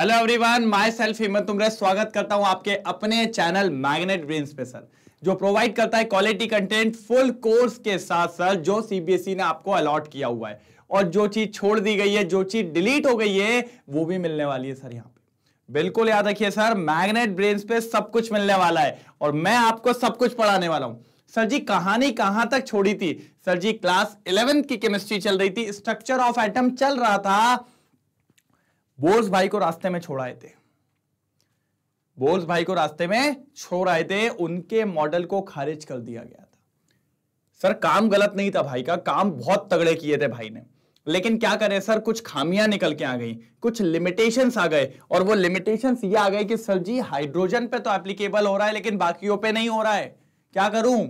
hello everyone my self हिम्मत तुमरे स्वागत करता हूं आपके अपने चैनल मैग्नेट ब्रेन स्पेशल जो प्रोवाइड करता है क्वालिटी कंटेंट फुल कोर्स के साथ साथ जो सीबीएसई e ने आपको अलॉट किया हुआ है और जो चीज छोड़ दी गई है जो चीज डिलीट हो गई है वो भी मिलने वाली है सर यहाँ पे बिल्कुल याद रखिए सर मैग्नेट ब्रेन पे सब कुछ मिलने वाला है और मैं आपको सब कुछ पढ़ाने वाला हूँ सर जी कहानी कहां तक छोड़ी थी सर जी क्लास इलेवेंथ की केमिस्ट्री चल रही थी स्ट्रक्चर ऑफ एटम चल रहा था बोस भाई को रास्ते में छोड़ आए थे बोस भाई को रास्ते में छोड़ आए थे उनके मॉडल को खारिज कर दिया गया था सर काम गलत नहीं था भाई का काम बहुत तगड़े किए थे भाई ने लेकिन क्या करें सर कुछ खामियां निकल के आ गई कुछ लिमिटेशंस आ गए और वो लिमिटेशंस ये आ गए कि सर जी हाइड्रोजन पे तो एप्लीकेबल हो रहा है लेकिन बाकियों पे नहीं हो रहा है क्या करूं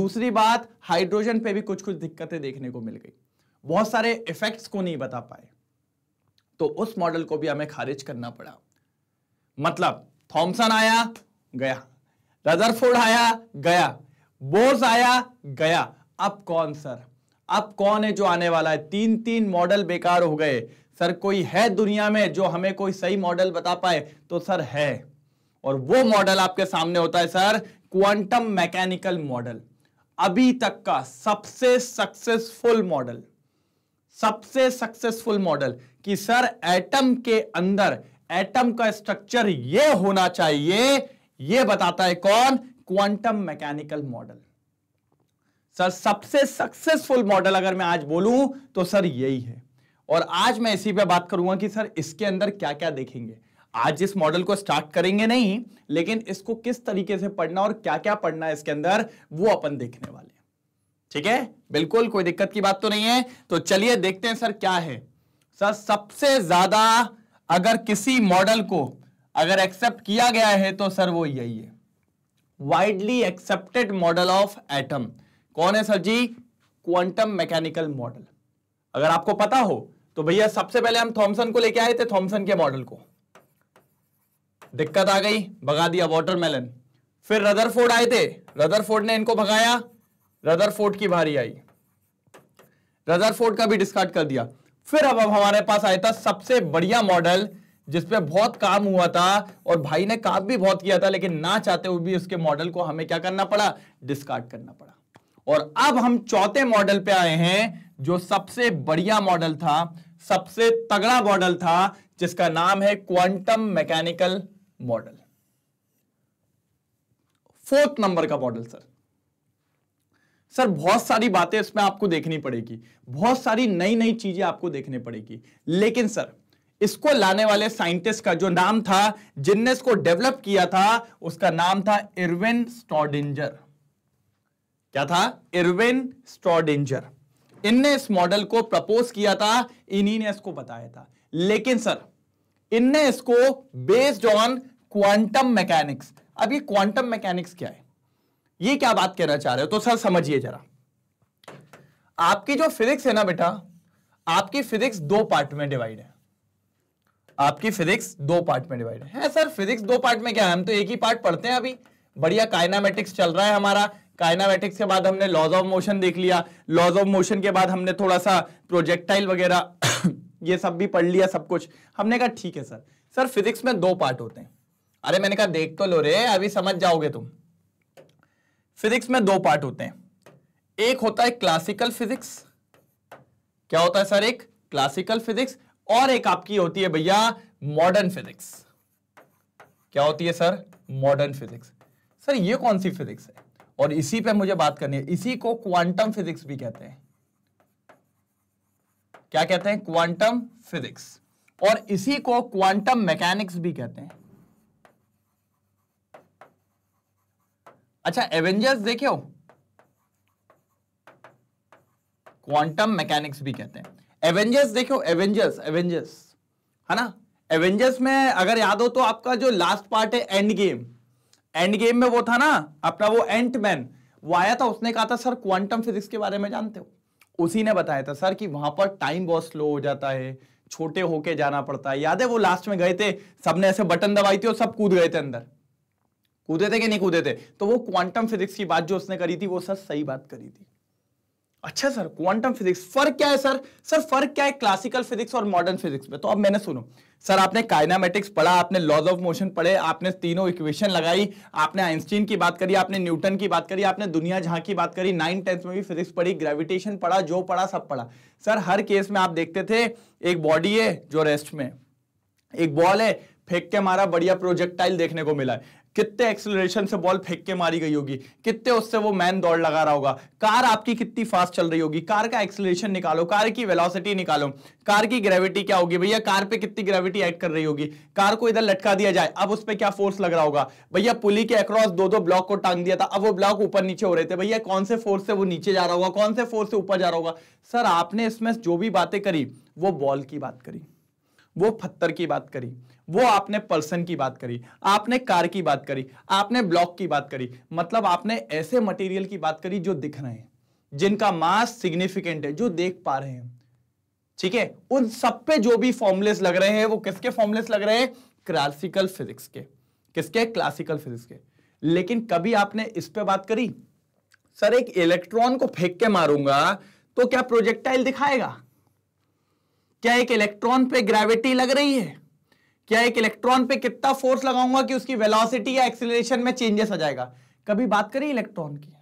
दूसरी बात हाइड्रोजन पे भी कुछ कुछ दिक्कतें देखने को मिल गई बहुत सारे इफेक्ट्स को नहीं बता पाए तो उस मॉडल को भी हमें खारिज करना पड़ा मतलब थॉमसन आया गया रदरफोर्ड आया गया बोस आया गया अब कौन सर अब कौन है जो आने वाला है तीन तीन मॉडल बेकार हो गए सर कोई है दुनिया में जो हमें कोई सही मॉडल बता पाए तो सर है और वो मॉडल आपके सामने होता है सर क्वांटम मैकेनिकल मॉडल अभी तक का सबसे सक्सेसफुल मॉडल सबसे सक्सेसफुल मॉडल कि सर एटम के अंदर एटम का स्ट्रक्चर ये होना चाहिए ये बताता है कौन क्वांटम मैकेनिकल मॉडल सर सबसे सक्सेसफुल मॉडल अगर मैं आज बोलूं तो सर यही है और आज मैं इसी पे बात करूंगा कि सर इसके अंदर क्या क्या देखेंगे आज इस मॉडल को स्टार्ट करेंगे नहीं लेकिन इसको किस तरीके से पढ़ना और क्या क्या पढ़ना है इसके अंदर वो अपन देखने वाले ठीक है बिल्कुल कोई दिक्कत की बात तो नहीं है तो चलिए देखते हैं सर क्या है सर सबसे ज्यादा अगर किसी मॉडल को अगर एक्सेप्ट किया गया है तो सर वो यही है widely accepted model of atom कौन है sir ji quantum mechanical model अगर आपको पता हो तो भैया सबसे पहले हम थॉमसन को लेके आए थे थॉमसन के मॉडल को दिक्कत आ गई भगा दिया वॉटरमेलन फिर रदरफोर्ड आए थे रदरफोर्ड ने इनको भगाया रदरफोर्ड की भारी आई रदरफोर्ड का भी डिस्कार्ड कर दिया फिर अब अब हमारे पास आया था सबसे बढ़िया मॉडल जिसपे बहुत काम हुआ था और भाई ने काम भी बहुत किया था लेकिन ना चाहते हुए भी उसके मॉडल को हमें क्या करना पड़ा डिस्कार्ड करना पड़ा और अब हम चौथे मॉडल पे आए हैं जो सबसे बढ़िया मॉडल था सबसे तगड़ा मॉडल था जिसका नाम है quantum mechanical model fourth number का मॉडल सर सर बहुत सारी बातें इसमें आपको देखनी पड़ेगी बहुत सारी नई नई चीजें आपको देखने पड़ेगी लेकिन सर इसको लाने वाले साइंटिस्ट का जो नाम था जिनने इसको डेवलप किया था उसका नाम था इरविन स्टोडिंजर क्या था इरविन स्टोडिंजर इनने इस मॉडल को प्रपोज किया था इन्हीं ने इसको बताया था लेकिन सर इनने इसको बेस्ड ऑन क्वांटम मैकेनिक्स अब ये क्वांटम मैकेनिक्स क्या है ये क्या बात कहना चाह रहे हो तो सर समझिए जरा आपकी जो फिजिक्स है ना बेटा आपकी फिजिक्स दो पार्ट में डिवाइड है आपकी फिजिक्स दो पार्ट में डिवाइड है, सर फिजिक्स दो पार्ट में क्या है हम तो एक ही पार्ट पढ़ते हैं अभी बढ़िया काइनामेटिक्स चल रहा है हमारा काइनामेटिक्स के बाद हमने लॉज ऑफ मोशन देख लिया लॉज ऑफ मोशन के बाद हमने थोड़ा सा प्रोजेक्टाइल वगैरह ये सब भी पढ़ लिया सब कुछ हमने कहा ठीक है सर सर फिजिक्स में दो पार्ट होते हैं अरे मैंने कहा देख तो लो रे अभी समझ जाओगे तुम फिजिक्स में दो पार्ट होते हैं एक होता है क्लासिकल फिजिक्स क्या होता है सर एक क्लासिकल फिजिक्स और एक आपकी होती है भैया मॉडर्न फिजिक्स क्या होती है सर मॉडर्न फिजिक्स सर ये कौन सी फिजिक्स है और इसी पे मुझे बात करनी है इसी को क्वांटम फिजिक्स भी कहते हैं क्या कहते हैं क्वांटम फिजिक्स और इसी को क्वांटम मैकेनिक्स भी कहते हैं अच्छा एवेंजर्स देखे हो क्वांटम मैकेनिक्स भी कहते हैं एवेंजर्स देखो एवेंजर्स एवेंजर्स है ना एवेंजर्स में अगर याद हो तो आपका जो लास्ट पार्ट है एंड गेम एंड गेम में वो था ना अपना वो एंट मैन वो आया था उसने कहा था सर क्वांटम फिजिक्स के बारे में जानते हो उसी ने बताया था सर कि वहां पर टाइम बहुत स्लो हो जाता है छोटे होके जाना पड़ता है याद है वो लास्ट में गए थे सबने ऐसे बटन दबाई थी और सब कूद गए थे अंदर कूदे थे कि नहीं कूदे थे तो वो क्वांटम फिजिक्स की बात जो उसने करी थी वो सर सही बात करी थी अच्छा सर क्वांटम फिजिक्स फर्क क्या है सर सर फर्क क्या है क्लासिकल फिजिक्स और मॉडर्न फिजिक्स में तो अब मैंने सुनो सर आपने काइनामेटिक्स पढ़ा आपने लॉज ऑफ मोशन पढ़े आपने तीनों इक्वेशन लगाई आपने आइंस्टीन की बात करी आपने न्यूटन की बात करी आपने दुनिया जहां की बात करी नाइन टेंथ में भी फिजिक्स पढ़ी ग्रेविटेशन पढ़ा जो पढ़ा सब पढ़ा सर हर केस में आप देखते थे एक बॉडी है जो रेस्ट में एक बॉल है फेंक के मारा बढ़िया प्रोजेक्टाइल देखने को मिला है कितने एक्सिलेशन से बॉल फेंक के मारी गई होगी कितने उससे वो मैन दौड़ लगा रहा होगा कार आपकी कितनी फास्ट चल रही होगी कार का एक्सिलेशन निकालो कार की वेलोसिटी निकालो कार की ग्रेविटी क्या होगी भैया कार पे कितनी ग्रेविटी एड कर रही होगी कार को इधर लटका दिया जाए अब उस पर क्या फोर्स लग रहा होगा भैया पुली के अक्रॉस दो दो ब्लॉक को टांग दिया था अब वो ब्लॉक ऊपर नीचे हो रहे थे भैया कौन से फोर्स से वो नीचे जा रहा होगा कौन से फोर्स से ऊपर जा रहा होगा सर आपने इसमें जो भी बातें करी वो बॉल की बात करी वो पत्थर की बात करी वो आपने पर्सन की बात करी आपने कार की बात करी आपने ब्लॉक की बात करी मतलब आपने ऐसे मटेरियल की बात करी जो दिख रहे हैं जिनका मास सिग्निफिकेंट है जो देख पा रहे हैं ठीक है उन सब पे जो भी फॉर्मुलेस लग रहे हैं वो किसके फॉर्मुलेस लग रहे हैं क्लासिकल फिजिक्स के किसके क्लासिकल फिजिक्स के लेकिन कभी आपने इस पे बात करी सर एक इलेक्ट्रॉन को फेंक के मारूंगा तो क्या प्रोजेक्टाइल दिखाएगा क्या एक इलेक्ट्रॉन पे ग्रेविटी लग रही है क्या एक इलेक्ट्रॉन पे कितना फोर्स लगाऊंगा कि उसकी वेलोसिटी या एक्सिलेशन में चेंजेस आ जाएगा कभी बात करी इलेक्ट्रॉन की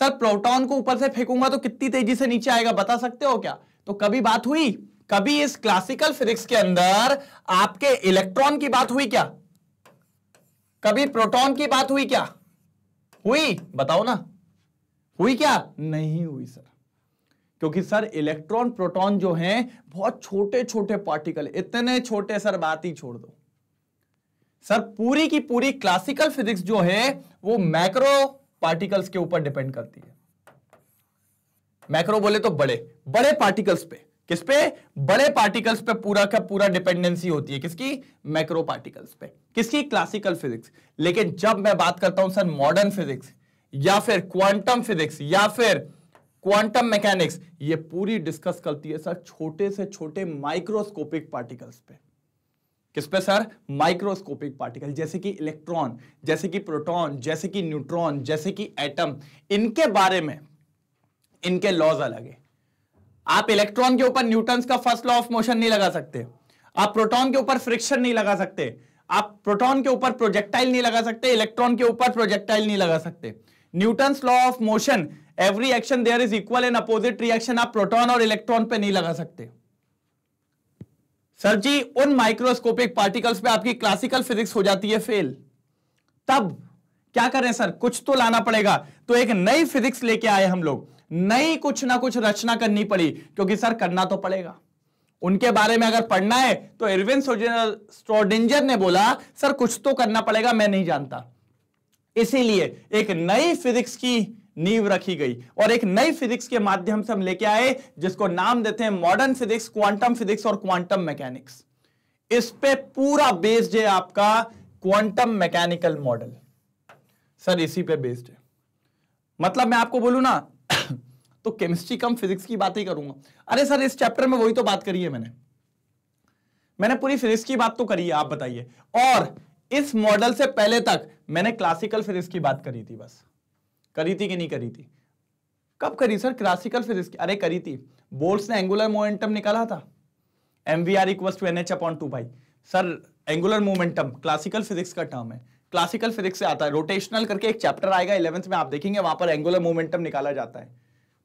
सर प्रोटॉन को ऊपर से फेंकूंगा तो कितनी तेजी से नीचे आएगा बता सकते हो क्या तो कभी बात हुई कभी इस क्लासिकल फिजिक्स के अंदर आपके इलेक्ट्रॉन की बात हुई क्या कभी प्रोटॉन की बात हुई क्या हुई बताओ ना हुई क्या नहीं हुई सर क्योंकि सर इलेक्ट्रॉन प्रोटॉन जो हैं बहुत छोटे छोटे पार्टिकल इतने छोटे सर बात ही छोड़ दो सर पूरी की पूरी क्लासिकल फिजिक्स जो है वो मैक्रो पार्टिकल्स के ऊपर डिपेंड करती है मैक्रो बोले तो बड़े बड़े पार्टिकल्स पे किस पे बड़े पार्टिकल्स पे पूरा का पूरा डिपेंडेंसी होती है किसकी मैक्रो पार्टिकल्स पे किसकी क्लासिकल फिजिक्स लेकिन जब मैं बात करता हूं सर मॉडर्न फिजिक्स या फिर क्वांटम फिजिक्स या फिर क्वांटम मैकेनिक्स ये पूरी डिस्कस करती है सर छोटे से छोटे माइक्रोस्कोपिक पार्टिकल्स पे किस पे सर माइक्रोस्कोपिक पार्टिकल जैसे कि इलेक्ट्रॉन जैसे कि प्रोटॉन जैसे कि न्यूट्रॉन जैसे कि एटम इनके बारे में इनके लॉज अलग है आप इलेक्ट्रॉन के ऊपर न्यूटन का फर्स्ट लॉ ऑफ मोशन नहीं लगा सकते आप प्रोटॉन के ऊपर फ्रिक्शन नहीं लगा सकते आप प्रोटॉन के ऊपर प्रोजेक्टाइल नहीं लगा सकते इलेक्ट्रॉन के ऊपर प्रोजेक्टाइल नहीं लगा सकते Newton law of motion every action there is equal and opposite reaction आप प्रोटॉन और इलेक्ट्रॉन पे नहीं लगा सकते सर जी उन माइक्रोस्कोपिक पार्टिकल्स पे आपकी क्लासिकल फिजिक्स हो जाती है फेल तब क्या करें सर कुछ तो लाना पड़ेगा तो एक नई फिजिक्स लेके आए हम लोग नई कुछ ना कुछ रचना करनी पड़ी क्योंकि सर करना तो पड़ेगा उनके बारे में अगर पढ़ना है तो इरविन स्ट्रोडिंजर ने बोला सर कुछ तो करना पड़ेगा मैं नहीं जानता इसीलिए एक नई फिजिक्स की नींव रखी गई और एक नई फिजिक्स के माध्यम से हम लेके आए जिसको नाम देते हैं मॉडर्न फिजिक्स क्वांटम फिजिक्स और क्वांटम मैकेनिक्स इस पे पूरा बेस्ड है आपका क्वांटम मैकेनिकल मॉडल सर इसी पे बेस्ड है मतलब मैं आपको बोलू ना तो केमिस्ट्री कम फिजिक्स की बात ही करूंगा अरे सर इस चैप्टर में वही तो बात करी है मैंने मैंने पूरी फिजिक्स की बात तो करी है आप बताइए और इस मॉडल से पहले तक मैंने क्लासिकल फिजिक्स की बात करी थी बस करी थी कि नहीं करी थी कब करी सर क्लासिकल फिजिक्स की अरे करी थी बोल्स ने एंगुलर मोमेंटम निकाला था M V R equal to N H upon two pi sir angular momentum classical physics का टर्म है क्लासिकल फिजिक्स से आता है रोटेशनल करके एक चैप्टर आएगा इलेवंथ में आप देखेंगे वहां पर एंगुलर मोमेंटम निकाला जाता है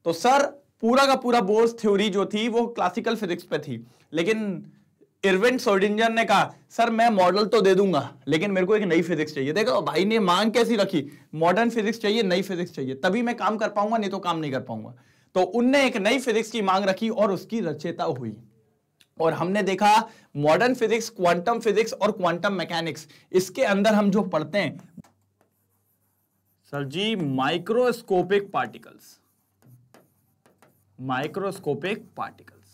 तो सर पूरा का पूरा बोर्स थ्योरी जो थी वो क्लासिकल फिजिक्स पे थी लेकिन इरविन सोडिंजर ने कहा सर मैं मॉडल तो दे दूंगा लेकिन मेरे को एक नई फिजिक्स चाहिए देखो भाई ने मांग कैसी रखी मॉडर्न फिजिक्स चाहिए नई फिजिक्स चाहिए तभी मैं काम कर पाऊंगा नहीं तो काम नहीं कर पाऊंगा तो उनने एक नई फिजिक्स की मांग रखी और उसकी रचयता हुई और हमने देखा मॉडर्न फिजिक्स क्वांटम फिजिक्स और क्वांटम मैकेनिक्स इसके अंदर हम जो पढ़ते हैं sir ji microscopic particles microscopic particles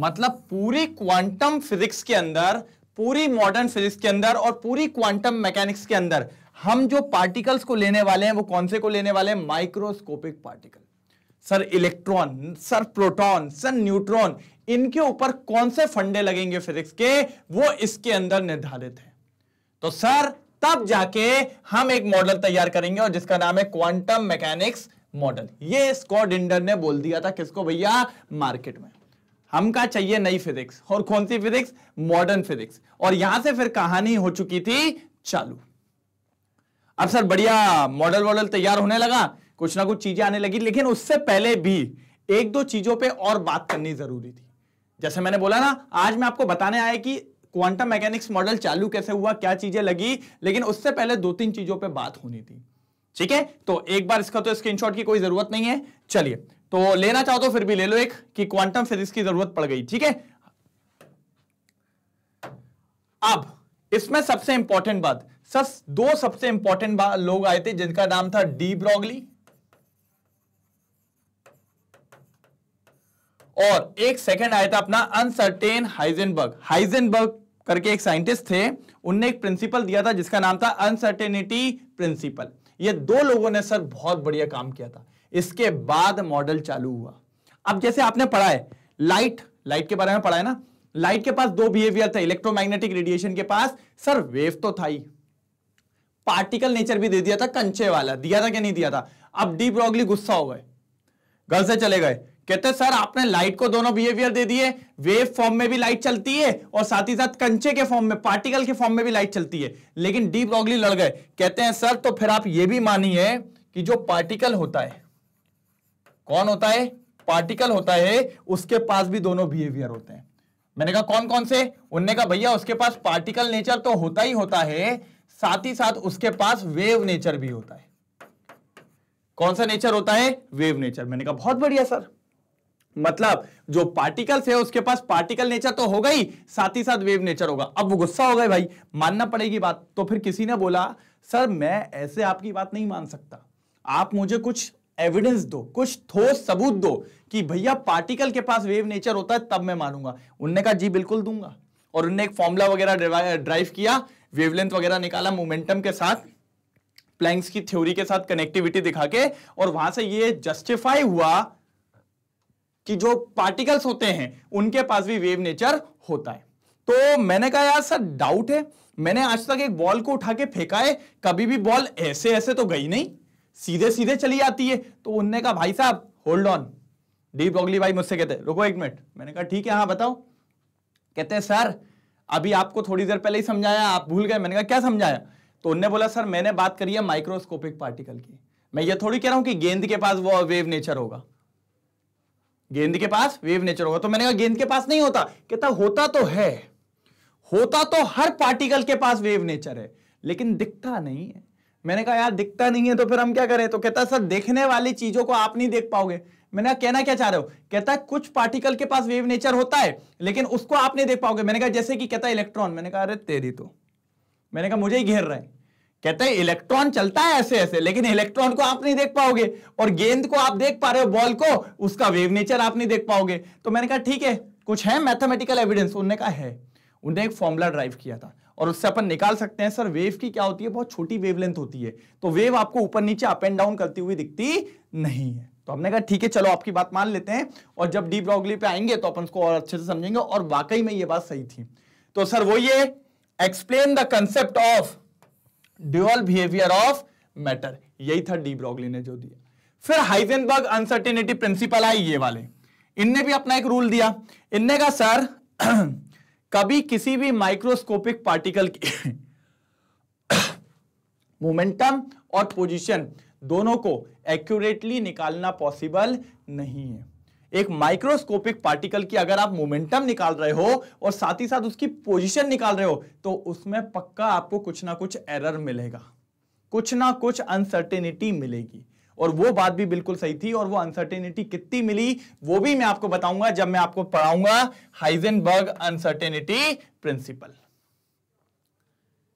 मतलब पूरी क्वांटम फिजिक्स के अंदर पूरी मॉडर्न फिजिक्स के अंदर और पूरी क्वांटम मैकेनिक्स के अंदर हम जो पार्टिकल्स को लेने वाले हैं वो कौन से को लेने वाले हैं microscopic particle sir electron sir proton sir neutron इनके ऊपर कौन से फंडे लगेंगे फिजिक्स के वो इसके अंदर निर्धारित है तो सर तब जाके हम एक मॉडल तैयार करेंगे और जिसका नाम है क्वांटम मैकेनिक्स मॉडल ये स्कॉट इंडर ने बोल दिया था किसको भैया मार्केट में हमका चाहिए नई फिजिक्स और कौन सी फिजिक्स मॉडर्न फिजिक्स और यहां से फिर कहानी हो चुकी थी चालू अब सर बढ़िया मॉडल वॉडल तैयार होने लगा कुछ ना कुछ चीजें आने लगी लेकिन उससे पहले भी एक दो चीजों पे और बात करनी जरूरी थी जैसे मैंने बोला ना आज मैं आपको बताने आया कि क्वांटम मैकेनिक्स मॉडल चालू कैसे हुआ क्या चीजें लगी लेकिन उससे पहले दो तीन चीजों पे बात होनी थी ठीक है तो एक बार इसका तो स्क्रीनशॉट की कोई जरूरत नहीं है चलिए तो लेना चाहो तो फिर भी ले लो एक कि क्वांटम फिजिक्स की जरूरत पड़ गई ठीक है अब इसमें सबसे इंपॉर्टेंट बात सस दो सबसे इंपॉर्टेंट लोग आए थे जिनका नाम था डी ब्रॉगली और एक सेकंड आया था अपना अनसर्टेन हाइजेनबर्ग हाइजेनबर्ग करके एक साइंटिस्ट थे उनने एक प्रिंसिपल दिया था जिसका नाम था अनसर्टेनिटी प्रिंसिपल ये दो लोगों ने सर बहुत बढ़िया काम किया था इसके बाद मॉडल चालू हुआ अब जैसे आपने पढ़ा है लाइट लाइट के बारे में पढ़ा है ना लाइट के पास दो बिहेवियर था इलेक्ट्रोमैग्नेटिक रेडिएशन के पास सर वेव तो था ही पार्टिकल नेचर भी दे दिया था कंचे वाला दिया था क्या नहीं दिया था अब डीप रॉगली गुस्सा हो गए घर से चले गए कहते सर आपने लाइट को दोनों बिहेवियर दे दिए वेव फॉर्म में भी लाइट चलती है और साथ ही साथ कंचे के फॉर्म में पार्टिकल के फॉर्म में भी लाइट चलती है लेकिन डी ब्रॉगली लड़ गए कहते हैं सर तो फिर आप ये भी मानिए कि जो पार्टिकल होता है कौन होता है पार्टिकल होता है उसके पास भी दोनों बिहेवियर होते हैं मैंने कहा कौन कौन से उनने कहा भैया उसके पास पार्टिकल नेचर तो होता ही होता है साथ ही साथ उसके पास वेव नेचर भी होता है कौन सा नेचर होता है वेव नेचर मैंने कहा बहुत बढ़िया सर मतलब जो पार्टिकल्स है उसके पास पार्टिकल नेचर तो होगा ही साथ ही साथ वेव नेचर होगा अब वो गुस्सा हो गए भाई मानना पड़ेगी बात तो फिर किसी ने बोला सर मैं ऐसे आपकी बात नहीं मान सकता आप मुझे कुछ एविडेंस दो कुछ ठोस सबूत दो कि भैया पार्टिकल के पास वेव नेचर होता है तब मैं मानूंगा उनने कहा जी बिल्कुल दूंगा और उनने एक फॉर्मूला वगैरह ड्राइव किया वेवलेंथ वगैरह निकाला मोमेंटम के साथ प्लैंक्स की थ्योरी के साथ कनेक्टिविटी दिखा के और वहां से ये जस्टिफाई हुआ कि जो पार्टिकल्स होते हैं उनके पास भी वेव नेचर होता है तो मैंने कहा यार सर डाउट है मैंने आज तक एक बॉल को उठा के फेंका है कभी भी बॉल ऐसे ऐसे तो गई नहीं सीधे सीधे चली जाती है तो उनने कहा भाई साहब होल्ड ऑन डीप ब्रॉगली भाई मुझसे कहते रुको एक मिनट मैंने कहा ठीक है हाँ बताओ कहते हैं सर अभी आपको थोड़ी देर पहले ही समझाया आप भूल गए मैंने कहा क्या समझाया तो उनने बोला सर मैंने बात करी है माइक्रोस्कोपिक पार्टिकल की मैं ये थोड़ी कह रहा हूं कि गेंद के पास वो वेव नेचर होगा गेंद के पास वेव नेचर होगा तो मैंने कहा गेंद के पास नहीं होता कहता होता तो है होता तो हर पार्टिकल के पास वेव नेचर है लेकिन दिखता नहीं है मैंने कहा यार दिखता नहीं है तो फिर हम क्या करें तो कहता सर देखने वाली चीजों को आप नहीं देख पाओगे मैंने कहा कहना क्या चाह रहे हो कहता है कुछ पार्टिकल के पास वेव नेचर होता है लेकिन उसको आप नहीं देख पाओगे मैंने कहा जैसे कि कहता इलेक्ट्रॉन मैंने कहा अरे तेरी तो मैंने कहा मुझे ही घेर रहा है कहते हैं इलेक्ट्रॉन चलता है ऐसे ऐसे लेकिन इलेक्ट्रॉन को आप नहीं देख पाओगे और गेंद को आप देख पा रहे हो बॉल को उसका वेव नेचर आप नहीं देख पाओगे तो मैंने कहा ठीक है कुछ है मैथमेटिकल एविडेंस उनने कहा है उन्हें एक फॉर्मूला ड्राइव किया था और उससे अपन निकाल सकते हैं सर वेव की क्या होती है बहुत छोटी वेवलेंथ होती है तो वेव आपको ऊपर नीचे अप एंड डाउन करती हुई दिखती नहीं है तो हमने कहा ठीक है चलो आपकी बात मान लेते हैं और जब डीप रॉगली पे आएंगे तो अपन उसको और अच्छे से समझेंगे और वाकई में ये बात सही थी तो सर वो ये explain the concept of dual behaviour of matter यही था डी ब्रॉगली ने जो दिया फिर हाइजेनबर्ग अनसर्टेनिटी प्रिंसिपल आए ये वाले इनने भी अपना एक रूल दिया इनने कहा सर कभी किसी भी माइक्रोस्कोपिक पार्टिकल की मोमेंटम और पोजीशन दोनों को एक्यूरेटली निकालना पॉसिबल नहीं है एक माइक्रोस्कोपिक पार्टिकल की अगर आप मोमेंटम निकाल रहे हो और साथ ही साथ उसकी पोजीशन निकाल रहे हो तो उसमें पक्का आपको कुछ ना कुछ एरर मिलेगा कुछ ना कुछ अनसर्टेनिटी मिलेगी और वो बात भी बिल्कुल सही थी और वो अनसर्टेनिटी कितनी मिली वो भी मैं आपको बताऊंगा जब मैं आपको पढ़ाऊंगा हाइजेनबर्ग अनसर्टेनिटी प्रिंसिपल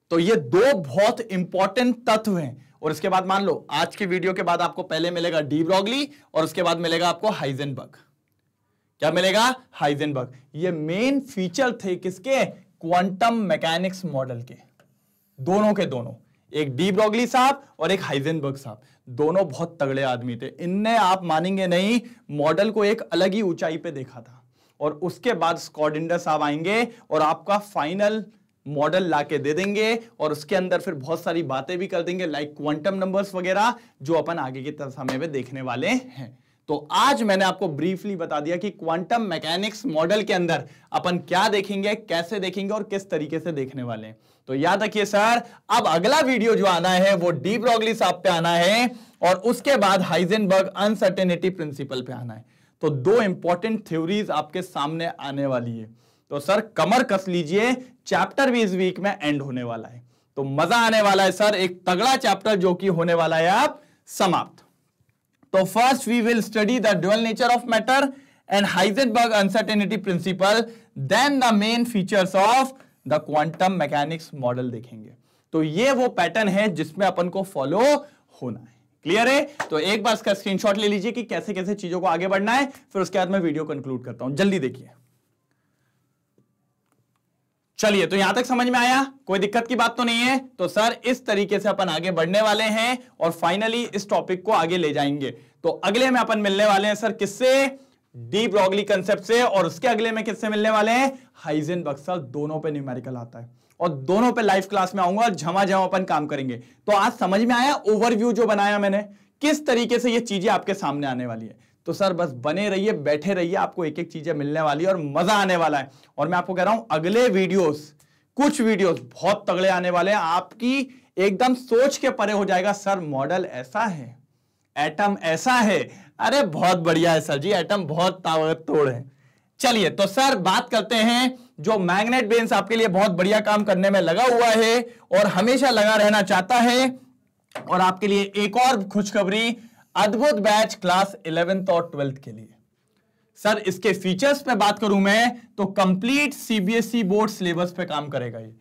तो ये दो बहुत इंपॉर्टेंट तत्व हैं और इसके बाद मान लो आज की वीडियो के बाद आपको पहले मिलेगा डी ब्रॉगली और उसके बाद मिलेगा आपको हाइजेनबर्ग क्या मिलेगा हाइजेनबर्ग ये मेन फीचर थे किसके क्वांटम मैकेनिक्स मॉडल के दोनों के दोनों एक डी ब्रॉगली साहब और एक हाइजेनबर्ग साहब दोनों बहुत तगड़े आदमी थे इनने आप मानेंगे नहीं मॉडल को एक अलग ही ऊंचाई पर देखा था और उसके बाद स्कॉडिंडर साहब आएंगे और आपका फाइनल मॉडल ला के दे देंगे और उसके अंदर फिर बहुत सारी बातें भी कर देंगे लाइक क्वांटम नंबर्स वगैरह जो अपन आगे के समय में देखने वाले हैं तो आज मैंने आपको ब्रीफली बता दिया कि क्वांटम मैकेनिक्स मॉडल के अंदर अपन क्या देखेंगे कैसे देखेंगे और किस तरीके से देखने वाले हैं तो याद रखिए सर अब अगला वीडियो जो आना है वो डीप रॉगली साहब पे आना है और उसके बाद हाइजेनबर्ग अनसर्टेनिटी प्रिंसिपल पे आना है तो दो इंपॉर्टेंट थ्योरीज आपके सामने आने वाली है तो सर कमर कस लीजिए चैप्टर भी इस वीक में एंड होने वाला है तो मजा आने वाला है सर एक तगड़ा चैप्टर जो कि होने वाला है आप समाप्त तो first we will study the dual nature of matter and Heisenberg uncertainty principle then the main features of the quantum mechanics model देखेंगे तो ये वो पैटर्न है जिसमें अपन को फॉलो होना है क्लियर है तो एक बार इसका स्क्रीनशॉट ले लीजिए कि कैसे कैसे चीजों को आगे बढ़ना है फिर उसके बाद मैं वीडियो कंक्लूड करता हूं जल्दी देखिए चलिए तो यहां तक समझ में आया कोई दिक्कत की बात तो नहीं है तो सर इस तरीके से अपन आगे बढ़ने वाले हैं और फाइनली इस टॉपिक को आगे ले जाएंगे तो अगले में अपन मिलने वाले हैं सर किससे डी ब्रॉगली कंसेप्ट से और उसके अगले में किससे मिलने वाले हैं हाइजेन बक्सल दोनों पे न्यूमेरिकल आता है और दोनों पे लाइव क्लास में आऊंगा और झमा झमा अपन काम करेंगे तो आज समझ में आया ओवरव्यू जो बनाया मैंने किस तरीके से ये चीजें आपके सामने आने वाली है तो सर बस बने रहिए बैठे रहिए आपको एक एक चीजें मिलने वाली है और मजा आने वाला है और मैं आपको कह रहा हूं अगले वीडियोस कुछ वीडियोस बहुत तगड़े आने वाले हैं आपकी एकदम सोच के परे हो जाएगा सर मॉडल ऐसा है एटम ऐसा है अरे बहुत बढ़िया है सर जी एटम बहुत तोड़ है चलिए तो सर बात करते हैं जो मैग्नेट बेन्स आपके लिए बहुत बढ़िया काम करने में लगा हुआ है और हमेशा लगा रहना चाहता है और आपके लिए एक और खुशखबरी अद्भुत बैच क्लास इलेवेंथ और ट्वेल्थ के लिए सर इसके फीचर्स पे बात करूं मैं तो कंप्लीट सीबीएसई बोर्ड सिलेबस पे काम करेगा ये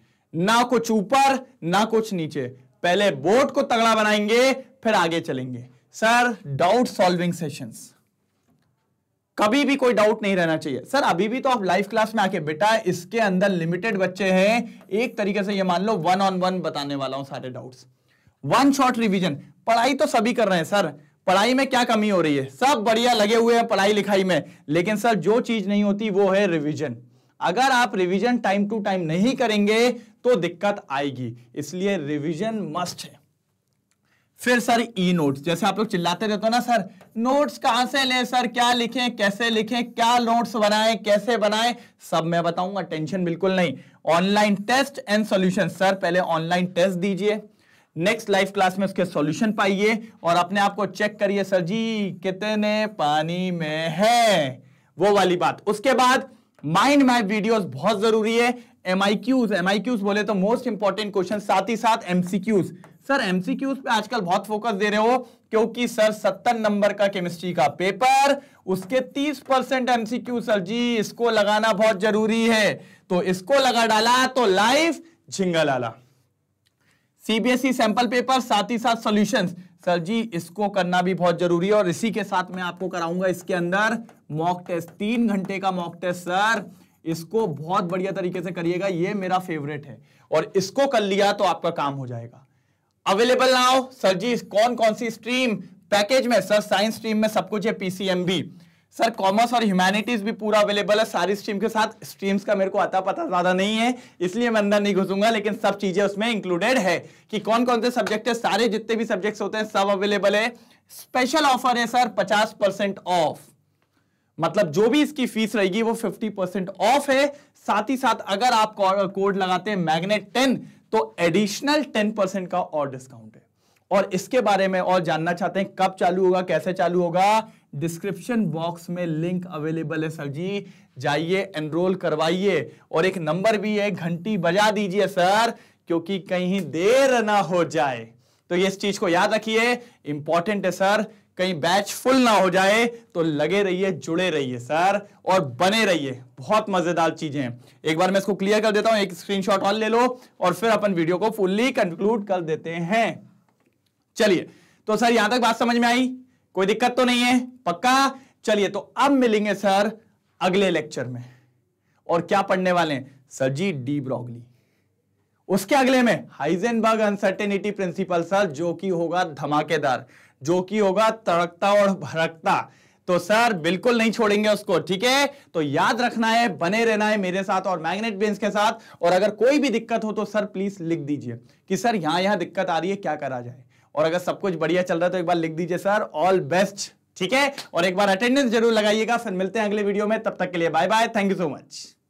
ना कुछ ऊपर ना कुछ नीचे पहले बोर्ड को तगड़ा बनाएंगे फिर आगे चलेंगे सर डाउट सॉल्विंग सेशंस कभी भी कोई डाउट नहीं रहना चाहिए सर अभी भी तो आप लाइव क्लास में आके बेटा इसके अंदर लिमिटेड बच्चे हैं एक तरीके से ये मान लो वन ऑन वन बताने वाला हूं सारे डाउट्स वन शॉर्ट रिवीजन पढ़ाई तो सभी कर रहे हैं सर पढ़ाई में क्या कमी हो रही है सब बढ़िया लगे हुए हैं पढ़ाई लिखाई में लेकिन सर जो चीज नहीं होती वो है रिविजन अगर आप रिविजन टाइम टू टाइम नहीं करेंगे तो दिक्कत आएगी इसलिए रिविजन मस्ट है फिर सर ई नोट्स जैसे आप लोग चिल्लाते रहते हो ना सर नोट्स कहां से लें सर क्या लिखें कैसे लिखें क्या नोट्स बनाएं कैसे बनाएं सब मैं बताऊंगा टेंशन बिल्कुल नहीं online test and solution sir पहले ऑनलाइन टेस्ट दीजिए नेक्स्ट लाइव क्लास में उसके सॉल्यूशन पाइए और अपने आप को चेक करिए सर जी कितने पानी में है वो वाली बात उसके बाद माइंड मैप वीडियोस बहुत जरूरी है आई क्यूज बोले तो मोस्ट इंपॉर्टेंट क्वेश्चन साथ ही साथ एमसीक्यूज सर एमसीक्यूज पे आजकल बहुत फोकस दे रहे हो क्योंकि सर सत्तर नंबर का केमिस्ट्री का पेपर उसके तीस परसेंट एमसीक्यू सर जी इसको लगाना बहुत जरूरी है तो इसको लगा डाला तो लाइफ झिंगा लाला सीबीएसई सैंपल पेपर साथ ही साथ सोल्यूशन सर जी इसको करना भी बहुत जरूरी है और इसी के साथ मैं आपको कराऊंगा इसके अंदर मॉक टेस्ट तीन घंटे का मॉक टेस्ट सर इसको बहुत बढ़िया तरीके से करिएगा ये मेरा फेवरेट है और इसको कर लिया तो आपका काम हो जाएगा अवेलेबल ना हो सर जी कौन कौन सी स्ट्रीम पैकेज में सर साइंस स्ट्रीम में सब कुछ है पीसीएमबी सर कॉमर्स और ह्यूमैनिटीज भी पूरा अवेलेबल है सारी स्ट्रीम के साथ स्ट्रीम्स का मेरे को आता पता ज्यादा नहीं है इसलिए मैं अंदर नहीं घुसूंगा लेकिन सब चीजें उसमें इंक्लूडेड है कि कौन कौन से सब्जेक्ट है सारे जितने भी सब्जेक्ट्स होते हैं सब अवेलेबल है स्पेशल ऑफर है सर पचास परसेंट ऑफ मतलब जो भी इसकी फीस रहेगी वो फिफ्टी परसेंट ऑफ है साथ ही साथ अगर आप कोड लगाते हैं मैग्नेट टेन तो एडिशनल टेन परसेंट का और डिस्काउंट है और इसके बारे में और जानना चाहते हैं कब चालू होगा कैसे चालू होगा डिस्क्रिप्शन बॉक्स में लिंक अवेलेबल है सर जी जाइए एनरोल करवाइए और एक नंबर भी है घंटी बजा दीजिए सर क्योंकि कहीं देर ना हो जाए तो ये इस चीज को याद रखिए इंपॉर्टेंट है सर कहीं बैच फुल ना हो जाए तो लगे रहिए जुड़े रहिए सर और बने रहिए बहुत मजेदार चीजें एक बार मैं इसको क्लियर कर देता हूं एक स्क्रीनशॉट ऑन ले लो और फिर अपन वीडियो को फुल्ली कंक्लूड कर देते हैं चलिए तो सर यहां तक बात समझ में आई कोई दिक्कत तो नहीं है पक्का चलिए तो अब मिलेंगे सर अगले लेक्चर में और क्या पढ़ने वाले हैं सर जी डी ब्रॉगली उसके अगले में हाइजेनबर्ग अनसर्टेनिटी प्रिंसिपल सर जो कि होगा धमाकेदार जो कि होगा तड़कता और भड़कता तो सर बिल्कुल नहीं छोड़ेंगे उसको ठीक है तो याद रखना है बने रहना है मेरे साथ और मैग्नेट बेंस के साथ और अगर कोई भी दिक्कत हो तो सर प्लीज लिख दीजिए कि सर यहां यहां दिक्कत आ रही है क्या करा जाए और अगर सब कुछ बढ़िया चल रहा है तो एक बार लिख दीजिए सर ऑल बेस्ट ठीक है और एक बार अटेंडेंस जरूर लगाइएगा फिर मिलते हैं अगले वीडियो में तब तक के लिए bye bye thank you so much